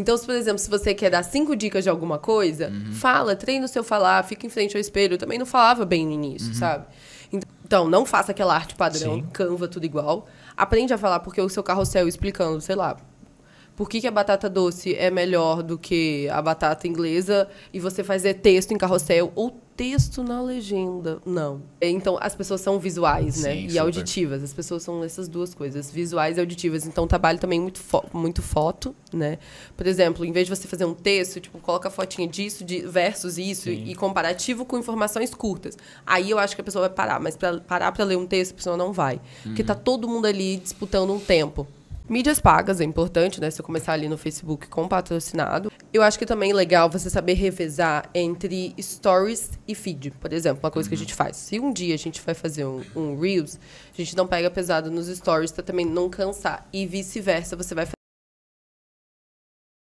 Então, se, por exemplo, se você quer dar cinco dicas de alguma coisa, uhum. fala, treina o seu falar, fica em frente ao espelho. Eu também não falava bem no início, uhum. sabe? Então, não faça aquela arte padrão, Sim. canva, tudo igual. Aprende a falar, porque o seu carrossel explicando, sei lá, por que, que, a batata doce é melhor do que a batata inglesa e você fazer texto em carrossel ou texto na legenda. Não. É, então, as pessoas são visuais, né? Sim, e super. auditivas. As pessoas são essas duas coisas, visuais e auditivas. Então, trabalho também é muito, fo muito foto, né? Por exemplo, em vez de você fazer um texto, tipo, coloca a fotinha disso, de versus isso, e comparativo com informações curtas. Aí eu acho que a pessoa vai parar, mas para parar para ler um texto, a pessoa não vai. Uhum. Porque tá todo mundo ali disputando um tempo. Mídias pagas é importante, né? Se eu começar ali no Facebook com patrocinado. Eu acho que também é legal você saber revezar entre stories e feed, por exemplo, uma coisa uhum. que a uhum. gente faz. Se um dia a gente vai fazer um, um Reels, a gente não pega pesado nos stories pra também não cansar. E vice-versa, você vai fazer